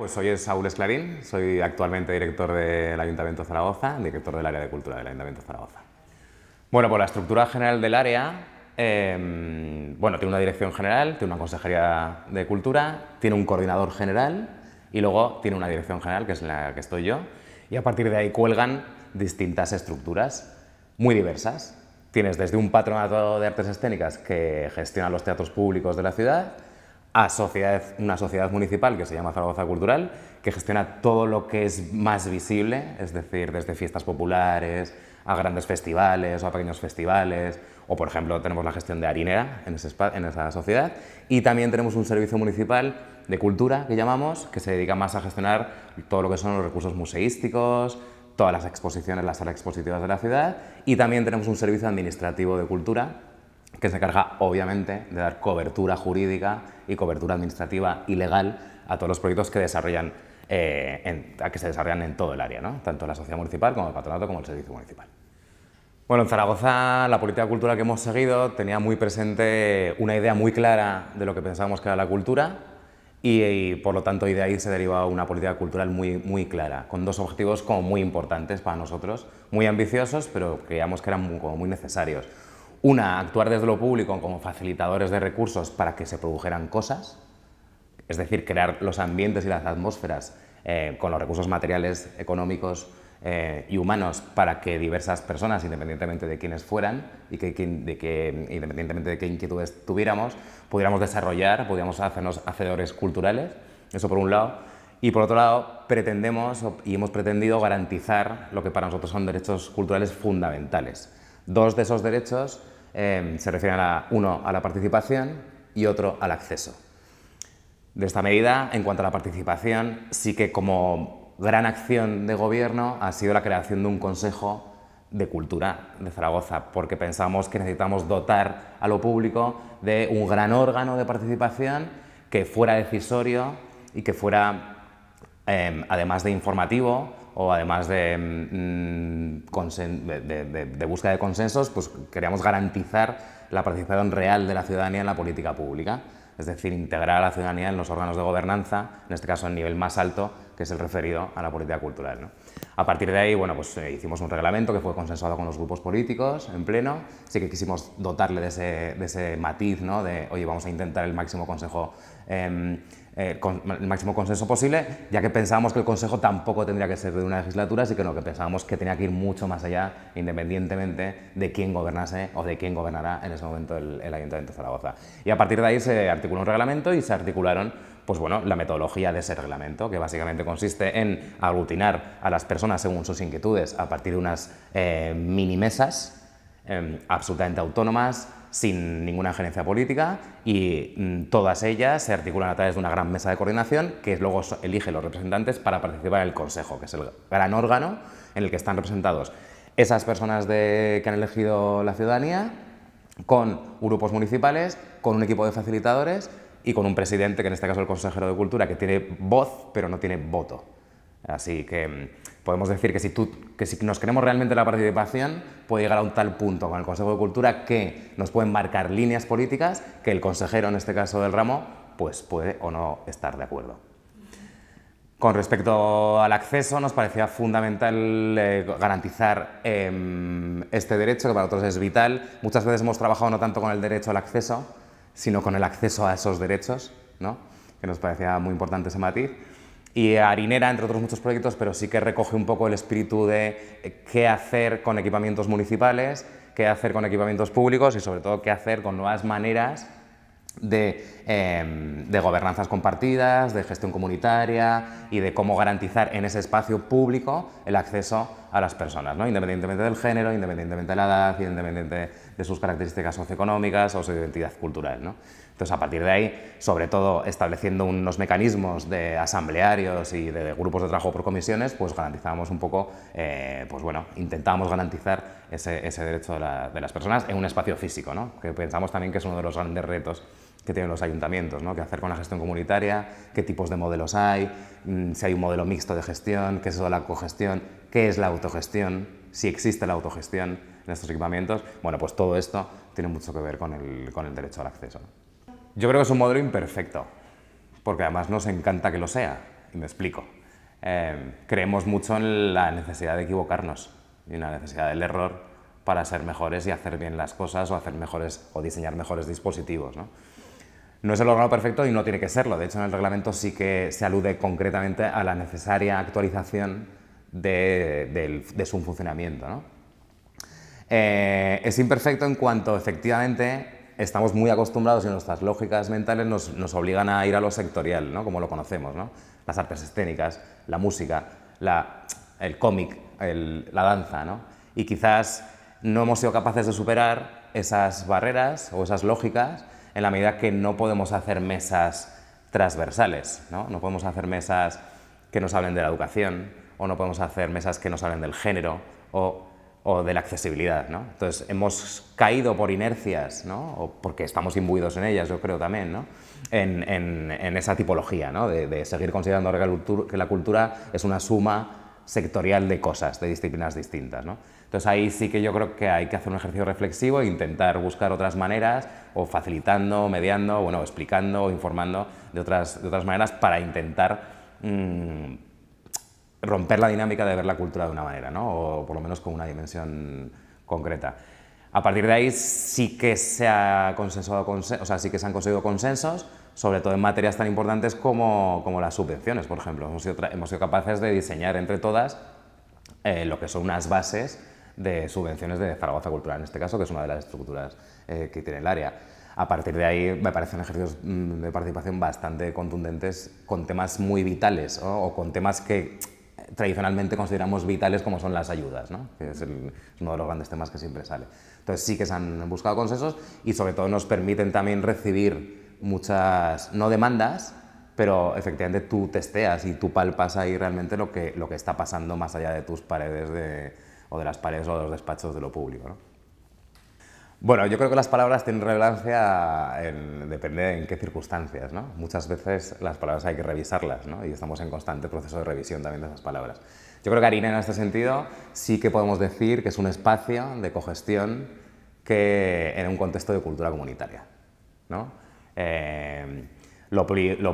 Pues soy Saúl Esclarín, soy actualmente director del Ayuntamiento de Zaragoza, director del área de cultura del Ayuntamiento de Zaragoza. Bueno, pues la estructura general del área, em, bueno, tiene una dirección general, tiene una consejería de cultura, tiene un coordinador general y luego tiene una dirección general, que es la que estoy yo, y a partir de ahí cuelgan distintas estructuras muy diversas. Tienes desde un patronato de artes escénicas que gestiona los teatros públicos de la ciudad, a una sociedad municipal que se llama Zaragoza Cultural, que gestiona todo lo que es más visible, es decir, desde fiestas populares a grandes festivales o a pequeños festivales, o por ejemplo tenemos la gestión de harinera en, en esa sociedad, y también tenemos un servicio municipal de cultura que llamamos, que se dedica más a gestionar todo lo que son los recursos museísticos, todas las exposiciones, las salas expositivas de la ciudad, y también tenemos un servicio administrativo de cultura que se encarga obviamente de dar cobertura jurídica y cobertura administrativa y legal a todos los proyectos que desarrollan eh, que se desarrollan en todo el área, ¿no? tanto la sociedad municipal como el patronato como el servicio municipal. Bueno, en Zaragoza la política cultural que hemos seguido tenía muy presente una idea muy clara de lo que pensábamos que era la cultura y, por lo tanto de ahí se derivaba una política cultural muy, muy clara, con dos objetivos como muy importantes para nosotros, muy ambiciosos pero creíamos que eran como muy necesarios. Una, actuar desde lo público como facilitadores de recursos para que se produjeran cosas, es decir, crear los ambientes y las atmósferas eh, con los recursos materiales, económicos eh, y humanos para que diversas personas, independientemente de quiénes fueran y independientemente de qué inquietudes tuviéramos, pudiéramos desarrollar, pudiéramos hacernos hacedores culturales, eso por un lado. Y por otro lado, pretendemos y hemos pretendido garantizar lo que para nosotros son derechos culturales fundamentales. Dos de esos derechos Em, se refieren a uno a la participación y otro al acceso. De esta medida, en cuanto a la participación, sí que como gran acción de gobierno ha sido la creación de un consejo de cultura de Zaragoza, porque pensamos que necesitamos dotar a lo público de un gran órgano de participación que fuera decisorio y que fuera, em, además de informativo, o además mm, mm, de, de, búsqueda de consensos, pues queríamos garantizar la participación real de la ciudadanía en la política pública, es decir, integrar a la ciudadanía en los órganos de gobernanza, en este caso en nivel más alto, que es el referido a la política cultural. A partir de ahí, bueno, pues eh, hicimos un reglamento que fue consensuado con los grupos políticos en pleno, sí que quisimos dotarle de ese, matiz, ¿no? De, oye, vamos a intentar el máximo consejo Em, eh, el máximo consenso posible, ya que pensábamos que el Consejo tampoco tendría que ser de una legislatura, sino que pensábamos que tenía que ir mucho más allá, independientemente de quién gobernase o de quién gobernará en ese momento el, Ayuntamiento de Zaragoza. Y a partir de ahí se articuló un reglamento y se articularon pues bueno, la metodología de ese reglamento, que básicamente consiste en aglutinar a las personas según sus inquietudes a partir de unas eh, minimesas mini em, mesas absolutamente autónomas, sin ninguna gerencia política y mm, todas ellas se articulan a través de una gran mesa de coordinación que luego elige los representantes para participar en el Consejo, que es el gran órgano en el que están representados esas personas de, que han elegido la ciudadanía con grupos municipales, con un equipo de facilitadores y con un presidente, que en este caso es el consejero de Cultura, que tiene voz pero no tiene voto. Así que mm, podemos decir que si, nos queremos realmente la participación, puede llegar a un tal punto con el Consejo de Cultura que nos pueden marcar líneas políticas que el consejero, en este caso del ramo, pues puede o no estar de acuerdo. Con respecto al acceso, nos parecía fundamental eh, garantizar em, este derecho, que para nosotros es vital. Muchas veces hemos trabajado no tanto con el derecho al acceso, sino con el acceso a esos derechos, que nos parecía muy importante ese matiz y Harinera, entre otros muchos proyectos, pero sí que recoge un poco el espíritu de eh, qué hacer con equipamientos municipales, qué hacer con equipamientos públicos y sobre todo qué hacer con nuevas maneras em, de, gobernanzas compartidas, de gestión comunitaria y de cómo garantizar en ese espacio público el acceso a las personas, ¿no? independientemente del género, independientemente de la edad, independientemente de sus características socioeconómicas o su identidad cultural. Entonces, a partir de ahí, sobre todo estableciendo unos mecanismos de asamblearios y de grupos de trabajo por comisiones, pues garantizábamos un poco, eh, pues bueno, intentábamos garantizar ese, derecho de, las personas en un espacio físico, ¿no? que pensamos también que es uno de los grandes retos que tienen los ayuntamientos, ¿no? qué hacer con la gestión comunitaria, qué tipos de modelos hay, mm, si hay un modelo mixto de gestión, qué es eso de la cogestión, qué es la autogestión, si existe la autogestión en estos equipamientos. Bueno, pues todo esto tiene mucho que ver con el, derecho al acceso. Yo creo que es un modelo imperfecto, porque además nos encanta que lo sea, y me explico. Em, creemos mucho en la necesidad de equivocarnos y en la necesidad del error para ser mejores y hacer bien las cosas o hacer mejores o diseñar mejores dispositivos. ¿no? es el órgano perfecto y no tiene que serlo. De hecho, en el reglamento sí que se alude concretamente a la necesaria actualización de, su funcionamiento. Eh, es imperfecto en cuanto efectivamente estamos muy acostumbrados y nuestras lógicas mentales nos, obligan a ir a lo sectorial, ¿no? como lo conocemos, las artes escénicas, la música, el cómic, la danza, y quizás no hemos sido capaces de superar esas barreras o esas lógicas en la medida que no podemos hacer mesas transversales, ¿no? no podemos hacer mesas que nos hablen de la educación, o no podemos hacer mesas que nos hablen del género, o o de la accesibilidad. Entonces, hemos caído por inercias, o porque estamos imbuidos en ellas, yo creo también, ¿no? en, esa tipología, de, de, seguir considerando que la cultura es una suma sectorial de cosas, de disciplinas distintas. Entonces ahí sí que yo creo que hay que hacer un ejercicio reflexivo e intentar buscar otras maneras, o facilitando, mediando, bueno, explicando, informando de otras, de otras maneras para intentar mm, romper la dinámica de ver la cultura de una manera, ¿no? o por lo menos con una dimensión concreta. A partir de ahí sí que se, ha consensuado o sea, sí que se han conseguido consensos, sobre todo en materias tan importantes como, como las subvenciones, por ejemplo. Hemos sido, capaces de diseñar entre todas eh, lo que son unas bases de subvenciones de Zaragoza Cultural, en este caso, que es una de las estructuras eh, que tiene el área. A partir de ahí me parecen ejercicios mm, de participación bastante contundentes con temas muy vitales o con temas que tradicionalmente consideramos vitales como son las ayudas, ¿no? que es, uno de los grandes temas que siempre sale. Entonces sí que se han buscado consensos y sobre todo nos permiten también recibir muchas, no demandas, pero efectivamente tú testeas y tú palpas ahí realmente lo que, está pasando más allá de tus paredes o de las paredes o de los despachos de lo público. Bueno, yo creo que las palabras tienen relevancia en, depende en qué circunstancias, ¿no? Muchas veces las palabras hay que revisarlas, ¿no? Y estamos en constante proceso de revisión también de esas palabras. Yo creo que ARINA en este sentido sí que podemos decir que es un espacio de cogestión que en un contexto de cultura comunitaria, ¿no? Eh, lo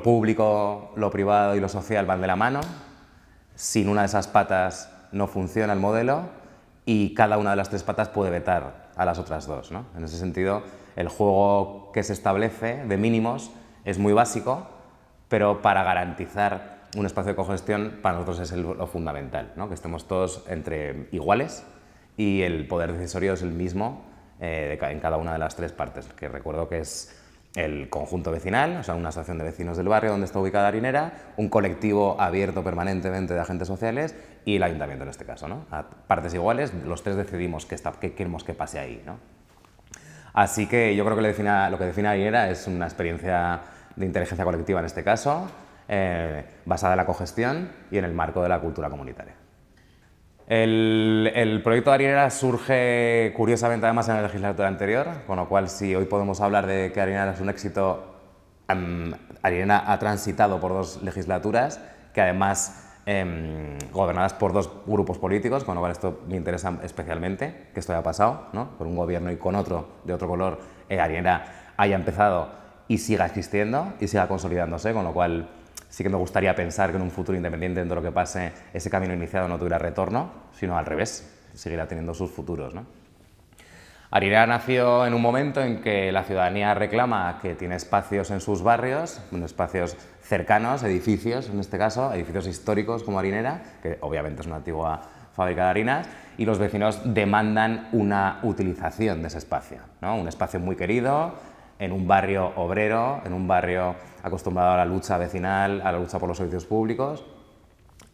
público, lo privado y lo social van de la mano. Sin una de esas patas no funciona el modelo y cada una de las tres patas puede vetar a las otras dos. ¿no? En ese sentido, el juego que se establece de mínimos es muy básico, pero para garantizar un espacio de cogestión para nosotros es lo fundamental, ¿no? que estemos todos entre iguales y el poder decisorio es el mismo eh, en cada una de las tres partes, que recuerdo que es el conjunto vecinal, o sea, una asociación de vecinos del barrio donde está ubicada Harinera, un colectivo abierto permanentemente de agentes sociales y el ayuntamiento en este caso. ¿no? A partes iguales, los tres decidimos qué, que queremos que pase ahí. Así que yo creo que lo, lo que define Harinera es una experiencia de inteligencia colectiva en este caso, eh, basada en la cogestión y en el marco de la cultura comunitaria. El, proyecto de Harinera surge curiosamente además en la legislatura anterior, con lo cual si hoy podemos hablar de que Harinera es un éxito, um, ha transitado por dos legislaturas, que además em, gobernadas por dos grupos políticos, con lo cual esto me interesa especialmente, que esto haya pasado, ¿no? con un gobierno y con otro de otro color, eh, haya empezado y siga existiendo y siga consolidándose, con lo cual sí que me gustaría pensar que en un futuro, independiente de lo que pase, ese camino iniciado no tuviera retorno, sino al revés, seguirá teniendo sus futuros. ¿no? nació en un momento en que la ciudadanía reclama que tiene espacios en sus barrios, espacios cercanos, edificios en este caso, edificios históricos como Harinera, que obviamente es una antigua fábrica de harinas, y los vecinos demandan una utilización de ese espacio. Un espacio muy querido, en un barrio obrero, en un barrio acostumbrado a la lucha vecinal, a la lucha por los servicios públicos,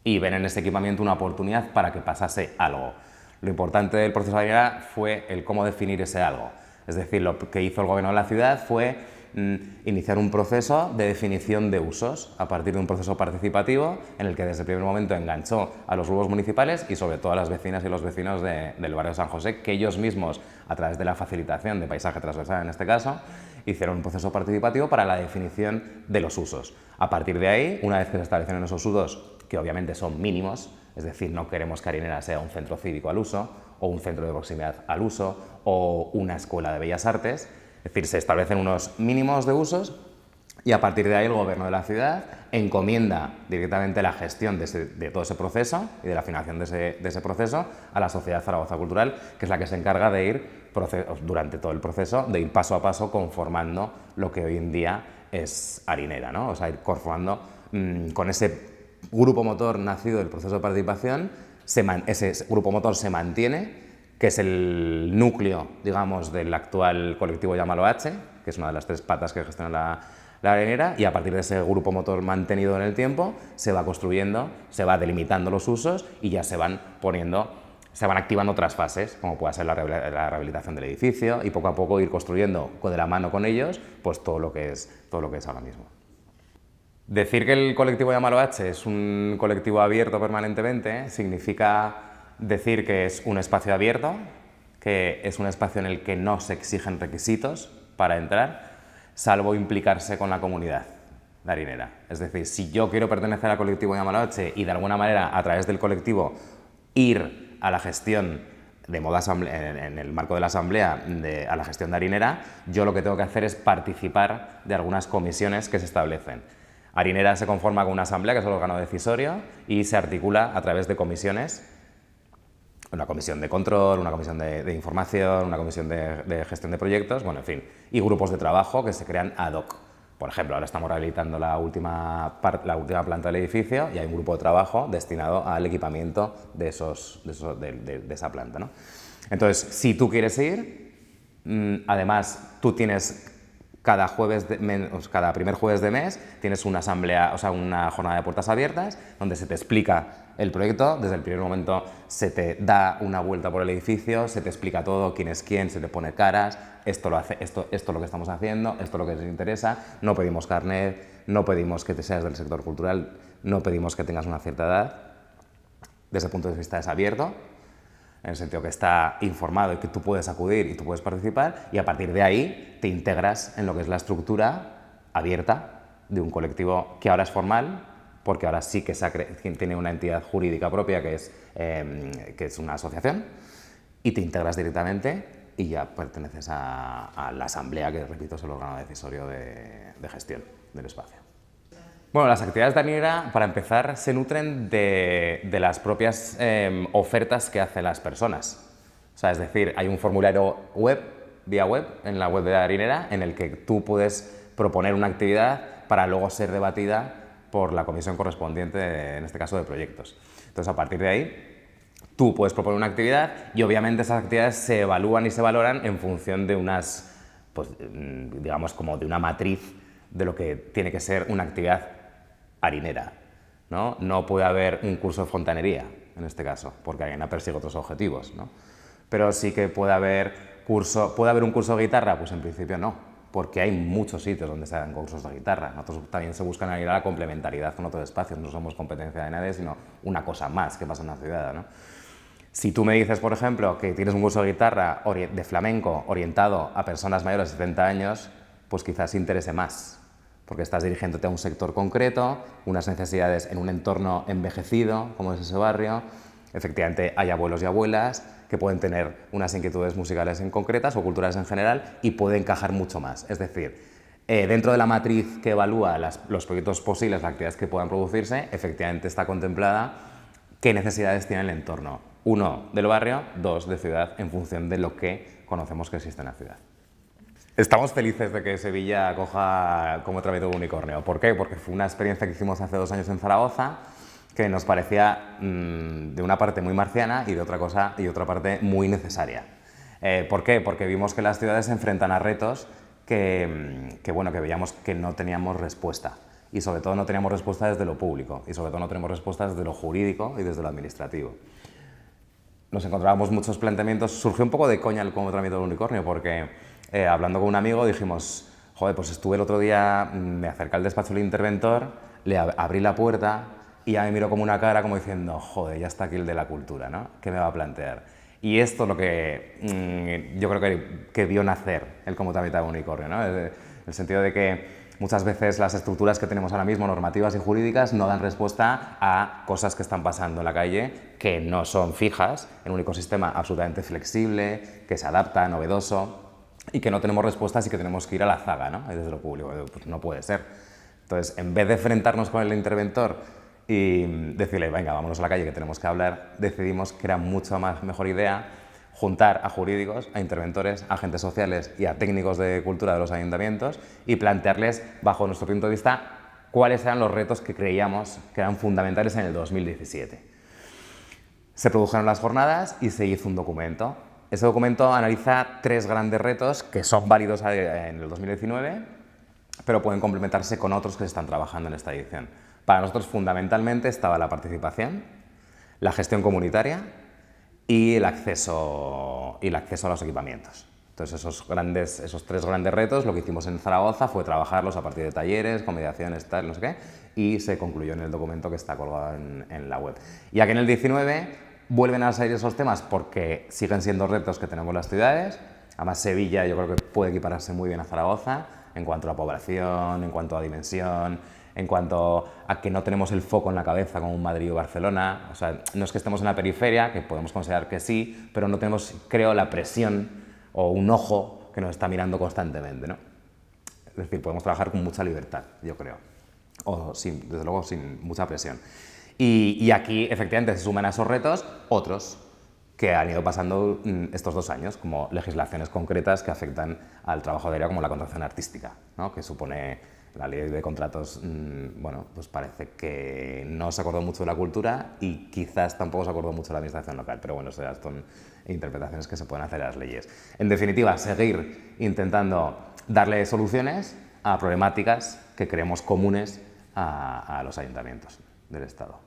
y ven en este equipamiento una oportunidad para que pasase algo. Lo importante del proceso de ciudad fue el cómo definir ese algo. Es decir, lo que hizo el gobierno de la ciudad fue mm, iniciar un proceso de definición de usos a partir de un proceso participativo en el que desde el primer momento enganchó a los grupos municipales y sobre todo a las vecinas y los vecinos del barrio San José, que ellos mismos, a través de la facilitación de paisaje transversal en este caso, hicieron un proceso participativo para la definición de los usos. A partir de ahí, una vez que se establecen esos usos, que obviamente son mínimos, es decir, no queremos que Arinera sea un centro cívico al uso, o un centro de proximidad al uso, o una escuela de bellas artes, es decir, se establecen unos mínimos de usos y a partir de ahí el gobierno de la ciudad encomienda directamente la gestión de, todo ese proceso y de la financiación de ese, proceso a la Sociedad Zaragoza Cultural, que es la que se encarga de ir durante todo el proceso, de ir paso a paso conformando lo que hoy en día es harinera, O sea, ir conformando mm, con ese grupo motor nacido del proceso de participación, ese grupo motor se mantiene, que es el núcleo, digamos, del actual colectivo llamado H, que es una de las tres patas que gestiona la la arenera y a partir de ese grupo motor mantenido en el tiempo se va construyendo, se va delimitando los usos y ya se van poniendo se van activando otras fases, como puede ser la, rehabilitación del edificio y poco a poco ir construyendo de la mano con ellos pues todo lo que es, todo lo que es ahora mismo. Decir que el colectivo Yamalo H es un colectivo abierto permanentemente significa decir que es un espacio abierto, que es un espacio en el que no se exigen requisitos para entrar, salvo implicarse con la comunidad marinera. Es decir, si yo quiero pertenecer al colectivo de Yamaloche y de alguna manera a través del colectivo ir a la gestión de moda en el marco de la asamblea a la gestión de harinera, yo lo que tengo que hacer es participar de algunas comisiones que se establecen. Harinera se conforma con una asamblea, que es el órgano decisorio, y se articula a través de comisiones una comisión de control, una comisión de, información, una comisión de, gestión de proyectos, bueno, en fin, y grupos de trabajo que se crean ad hoc. Por ejemplo, ahora estamos rehabilitando la última, la última planta del edificio y hay un grupo de trabajo destinado al equipamiento de, esos, de, esa planta. Entonces, si tú quieres ir, mm, además tú tienes cada, jueves cada primer jueves de mes tienes una asamblea, o sea, una jornada de puertas abiertas donde se te explica el proyecto, desde el primer momento se te da una vuelta por el edificio, se te explica todo, quién es quién, se te pone caras, esto lo esto, esto es lo que estamos haciendo, esto es lo que nos interesa, no pedimos carnet, no pedimos que te seas del sector cultural, no pedimos que tengas una cierta edad, desde el punto de vista es abierto, en el sentido que está informado y que tú puedes acudir y tú puedes participar, y a partir de ahí te integras en lo que es la estructura abierta de un colectivo que ahora es formal, porque ahora sí que tiene una entidad jurídica propia que es, em, que es una asociación, y te integras directamente y ya perteneces a, la asamblea, que repito es el órgano decisorio de gestión del espacio. Bueno, las actividades de Aniera, para empezar, se nutren de, las propias em, ofertas que hacen las personas. O sea, es decir, hay un formulario web, vía web, en la web de Arinera, en el que tú puedes proponer una actividad para luego ser debatida por la comisión correspondiente, en este caso de proyectos. Entonces, a partir de ahí, tú puedes proponer una actividad y obviamente esas actividades se evalúan y se valoran en función de unas, pues, mm, digamos, como de una matriz de lo que tiene que ser una actividad harinera. ¿no? no puede haber un curso de fontanería, en este caso, porque alguien persigue otros objetivos. Pero sí que puede haber, curso, puede haber un curso de guitarra, pues en principio no, porque hay muchos sitios donde se dan cursos de guitarra. Nosotros también se buscan ir a la complementariedad con otros espacios, no somos competencia de nadie, sino una cosa más que pasa en la ciudad. Si tú me dices, por ejemplo, que tienes un curso de guitarra de flamenco orientado a personas mayores de 70 años, pues quizás interese más, porque estás dirigiéndote a un sector concreto, unas necesidades en un entorno envejecido, como es ese barrio. Efectivamente, hay abuelos y abuelas que pueden tener unas inquietudes musicales en concretas o culturales en general y puede encajar mucho más. Es decir, eh, dentro de la matriz que evalúa los proyectos posibles, las actividades que puedan producirse, efectivamente está contemplada qué necesidades tiene el entorno. Uno, del barrio, dos, de ciudad, en función de lo que conocemos que existe en la ciudad. Estamos felices de que Sevilla coja como trámite unicornio. ¿Por qué? Porque fue una experiencia que hicimos hace dos años en Zaragoza que nos parecía mm, de una parte muy marciana y de otra cosa y otra parte muy necesaria. Eh, ¿Por qué? Porque vimos que las ciudades se enfrentan a retos mm, que, bueno, que veíamos que no teníamos respuesta. Y sobre todo no teníamos respuesta desde lo público, y sobre todo no tenemos respuesta desde lo jurídico y desde lo administrativo. Nos encontrábamos muchos planteamientos, surgió un poco de coña el como trámite unicornio, porque eh, hablando con un amigo dijimos, joder, pues estuve el otro día, mm, me acercé al despacho del interventor, le abrí la puerta y ya me miró como una cara como diciendo, joder, ya está aquí el de la cultura, ¿no? ¿Qué me va a plantear? Y esto es lo que mm, yo creo que, que, vio nacer el como de unicornio, ¿no? El, el sentido de que muchas veces las estructuras que tenemos ahora mismo, normativas y jurídicas, no dan respuesta a cosas que están pasando en la calle que no son fijas en un ecosistema absolutamente flexible, que se adapta, novedoso y que no tenemos respuestas y que tenemos que ir a la zaga, ¿no? Desde lo público, pues no puede ser. Entonces, en vez de enfrentarnos con el interventor y decirle, venga, vámonos a la calle que tenemos que hablar, decidimos que era mucho más mejor idea juntar a jurídicos, a interventores, a agentes sociales y a técnicos de cultura de los ayuntamientos y plantearles, bajo nuestro punto de vista, cuáles eran los retos que creíamos que eran fundamentales en el 2017. Se produjeron las jornadas y se hizo un documento este documento analiza tres grandes retos que son válidos eh, en el 2019, pero pueden complementarse con otros que se están trabajando en esta edición. Para nosotros fundamentalmente estaba la participación, la gestión comunitaria y el acceso, y el acceso a los equipamientos. Entonces esos, grandes, esos tres grandes retos, lo que hicimos en Zaragoza fue trabajarlos a partir de talleres, con mediaciones, tal, no sé qué, y se concluyó en el documento que está colgado en, la web. Y aquí en el 19 Vuelven a salir esos temas porque siguen siendo retos que tenemos las ciudades. Además, Sevilla yo creo que puede equipararse muy bien a Zaragoza en cuanto a población, en cuanto a dimensión, en cuanto a que no tenemos el foco en la cabeza como un Madrid o Barcelona. O sea, no es que estemos en la periferia, que podemos considerar que sí, pero no tenemos, creo, la presión o un ojo que nos está mirando constantemente. ¿no? Es decir, podemos trabajar con mucha libertad, yo creo. O desde luego sin mucha presión. Y, aquí, efectivamente, se suman a esos retos otros que han ido pasando mm, estos dos años, como legislaciones concretas que afectan al trabajo de área, como la contratación artística, que supone la ley de contratos, mm, bueno, pues parece que no se acordó mucho de la cultura y quizás tampoco se acordó mucho de la administración local, pero bueno, esas son interpretaciones que se pueden hacer a las leyes. En definitiva, seguir intentando darle soluciones a problemáticas que creemos comunes a los ayuntamientos del Estado.